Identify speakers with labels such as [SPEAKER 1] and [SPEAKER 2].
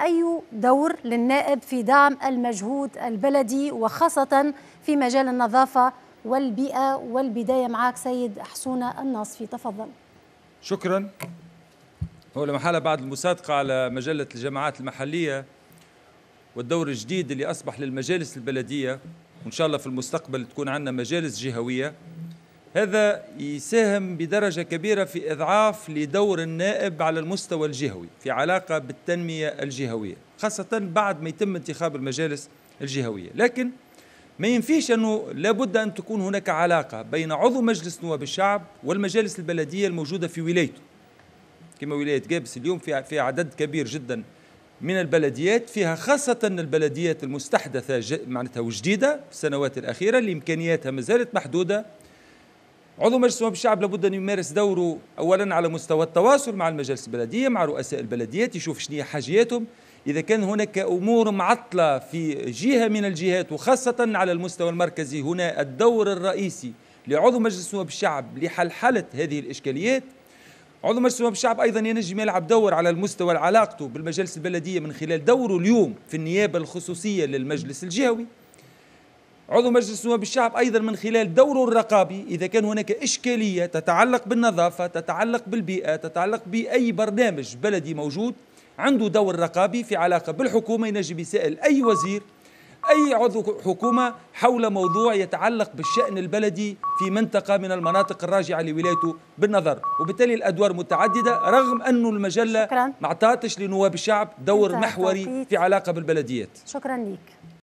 [SPEAKER 1] أي دور للنائب في دعم المجهود البلدي وخاصة في مجال النظافة والبيئة والبداية معك سيد حسونة الناصفي تفضل
[SPEAKER 2] شكرا هو لمحالة بعد المصادقة على مجلة الجماعات المحلية والدور الجديد اللي أصبح للمجالس البلدية وإن شاء الله في المستقبل تكون عندنا مجالس جهوية هذا يساهم بدرجة كبيرة في إضعاف لدور النائب على المستوى الجهوي في علاقة بالتنمية الجهوية خاصة بعد ما يتم انتخاب المجالس الجهوية لكن ما ينفيش أنه لابد أن تكون هناك علاقة بين عضو مجلس نواب الشعب والمجالس البلدية الموجودة في ولايته كما ولاية جابس اليوم في عدد كبير جدا من البلديات فيها خاصة البلديات المستحدثة معناتها وجديدة في السنوات الأخيرة اللي إمكانياتها ما زالت محدودة عضو مجلس نواب الشعب لابد ان يمارس دوره اولا على مستوى التواصل مع المجالس البلديه مع رؤساء البلديات يشوف شنو هي حاجياتهم اذا كان هناك امور معطله في جهه من الجهات وخاصه على المستوى المركزي هنا الدور الرئيسي لعضو مجلس نواب الشعب لحلحله هذه الاشكاليات عضو مجلس نواب الشعب ايضا ينجم يلعب دور على المستوى علاقته بالمجالس البلديه من خلال دوره اليوم في النيابه الخصوصيه للمجلس الجهوي عضو مجلس النواب الشعب أيضا من خلال دوره الرقابي إذا كان هناك إشكالية تتعلق بالنظافة تتعلق بالبيئة تتعلق بأي برنامج بلدي موجود عنده دور رقابي في علاقة بالحكومة ينجم يسأل أي وزير أي عضو حكومة حول موضوع يتعلق بالشأن البلدي في منطقة من المناطق الراجعة لولايته بالنظر وبالتالي الأدوار متعددة رغم أنه المجلة ما اعطاتش لنواب الشعب دور محوري في علاقة بالبلديات
[SPEAKER 1] شكرا لك